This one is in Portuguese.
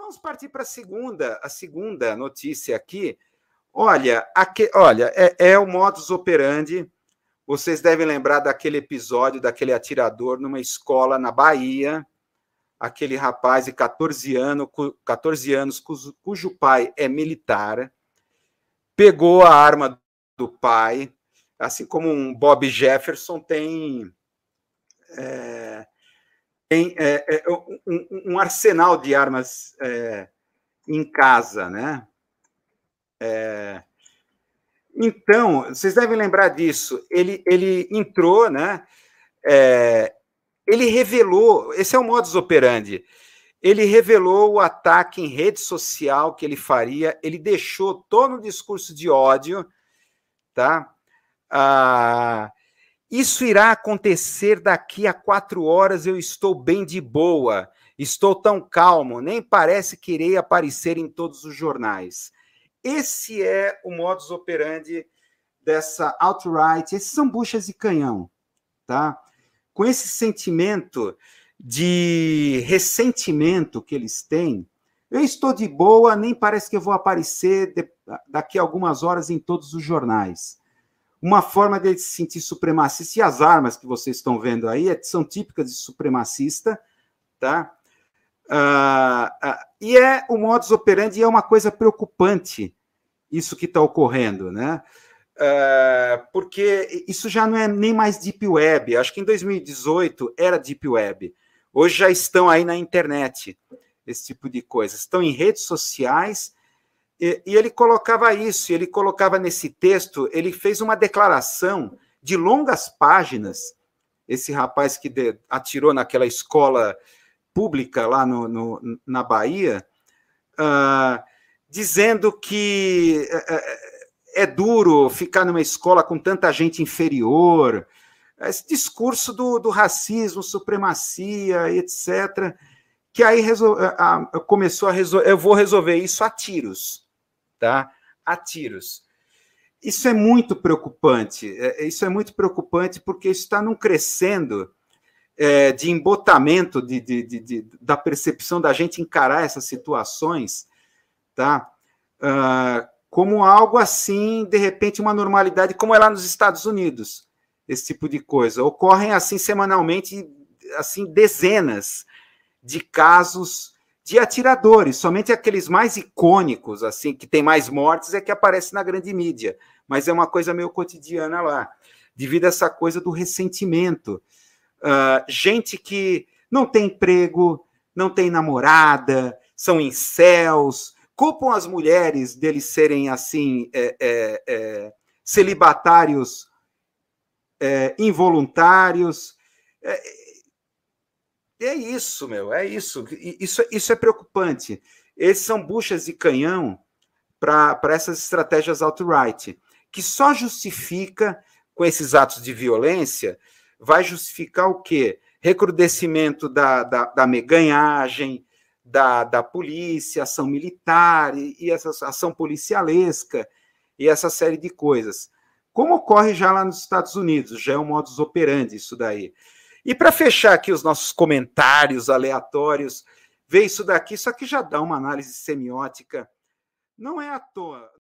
vamos partir para a segunda, a segunda notícia aqui. Olha, aqui, olha é, é o modus operandi. Vocês devem lembrar daquele episódio daquele atirador numa escola na Bahia, aquele rapaz de 14 anos, 14 anos cujo, cujo pai é militar, pegou a arma do pai, assim como um Bob Jefferson tem é, tem é, é um, um, arsenal de armas é, em casa, né? É, então, vocês devem lembrar disso. Ele, ele entrou, né? É, ele revelou, esse é o modus operandi. Ele revelou o ataque em rede social que ele faria. Ele deixou todo o discurso de ódio, tá? Ah, isso irá acontecer daqui a quatro horas. Eu estou bem de boa, estou tão calmo, nem parece que irei aparecer em todos os jornais. Esse é o modus operandi dessa alt-right, esses são buchas de canhão, tá? Com esse sentimento de ressentimento que eles têm, eu estou de boa, nem parece que eu vou aparecer de, daqui a algumas horas em todos os jornais uma forma de se sentir supremacista, e as armas que vocês estão vendo aí é, são típicas de supremacista, tá? Uh, uh, e é o modus operandi, é uma coisa preocupante isso que está ocorrendo, né? Uh, porque isso já não é nem mais Deep Web, acho que em 2018 era Deep Web, hoje já estão aí na internet, esse tipo de coisa, estão em redes sociais, e, e ele colocava isso, ele colocava nesse texto, ele fez uma declaração de longas páginas. Esse rapaz que de, atirou naquela escola pública lá no, no na Bahia, uh, dizendo que uh, é duro ficar numa escola com tanta gente inferior, esse discurso do, do racismo, supremacia, etc., que aí resol, começou a resolver, eu vou resolver isso a tiros tá? a tiros. Isso é muito preocupante, é, é, isso é muito preocupante porque está num crescendo é, de embotamento de, de, de, da percepção da gente encarar essas situações tá? Uh, como algo assim, de repente, uma normalidade, como é lá nos Estados Unidos, esse tipo de coisa. Ocorrem assim semanalmente, assim, dezenas de casos de atiradores, somente aqueles mais icônicos, assim, que tem mais mortes, é que aparece na grande mídia. Mas é uma coisa meio cotidiana lá, devido a essa coisa do ressentimento. Uh, gente que não tem emprego, não tem namorada, são incels, culpam as mulheres deles serem assim é, é, é, celibatários é, involuntários. É, é isso, meu, é isso. Isso, é, isso é preocupante. Esses são buchas de canhão para essas estratégias alt-right, que só justifica, com esses atos de violência, vai justificar o quê? Recrudescimento da, da, da meganhagem, da, da polícia, ação militar e, e essa ação policialesca e essa série de coisas. Como ocorre já lá nos Estados Unidos, já é um modus operandi isso daí. E para fechar aqui os nossos comentários aleatórios, vê isso daqui, só que já dá uma análise semiótica. Não é à toa.